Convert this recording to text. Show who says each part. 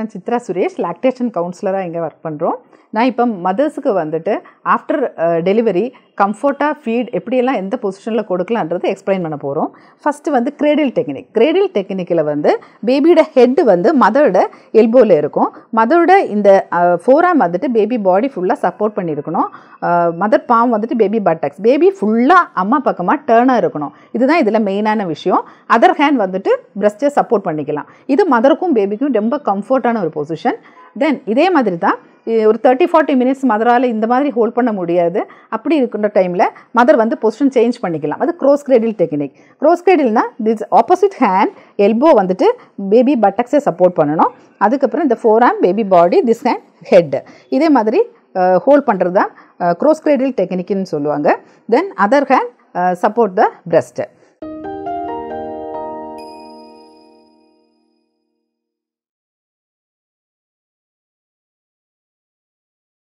Speaker 1: நான் சித்ரா சுரேஷ் லாக்டேஷன் கவுன்சிலராக இங்கே ஒர்க் பண்ணுறோம் நான் இப்போ மதர்ஸுக்கு வந்துட்டு ஆஃப்டர் டெலிவரி கம்ஃபர்ட்டாக ஃபீட் எப்படியெல்லாம் எந்த பொசிஷனில் கொடுக்கலான்றது எக்ஸ்பிளைன் பண்ண போகிறோம் ஃபஸ்ட்டு வந்து கிரேடில் டெக்னிக் கிரேடில் டெக்னிக்கில் வந்து பேபியோட ஹெட் வந்து மதரோட எல்போவில் இருக்கும் மதரோட இந்த ஃபோராம் வந்துட்டு பேபி பாடி ஃபுல்லாக சப்போர்ட் பண்ணியிருக்கணும் மதர் பாம் வந்துட்டு பேபி பட்டக்ஸ் பேபி ஃபுல்லாக அம்மா பக்கமாக டேர்னாக இருக்கணும் இதுதான் இதில் மெயினான விஷயம் அதர் ஹேண்ட் வந்துட்டு பிரஸ்ட்டை சப்போர்ட் பண்ணிக்கலாம் இது மதருக்கும் பேபிக்கும் ரொம்ப கம்ஃபர்ட்டான ஒரு பொசிஷன் தென் இதே மாதிரி தான் ஒரு தேர்ட்டி ஃபார்ட்டி மினிட்ஸ் மதரால் இந்த மாதிரி ஹோல்ட் பண்ண முடியாது அப்படி இருக்கின்ற டைமில் மதர் வந்து பொசிஷன் சேஞ்ச் பண்ணிக்கலாம் அது க்ரோஸ் கிரேடில் டெக்னிக் க்ரோஸ் கிரேடில்னா திஸ் ஆப்போசிட் ஹேண்ட் எல்போ வந்துட்டு பேபி பட்டக்ஸை சப்போர்ட் பண்ணணும் அதுக்கப்புறம் இந்த forearm baby body this hand head இதே மாதிரி ஹோல்ட் பண்ணுறது தான் க்ரோஸ் கிரேடில் டெக்னிக்னு சொல்லுவாங்க then other hand support the breast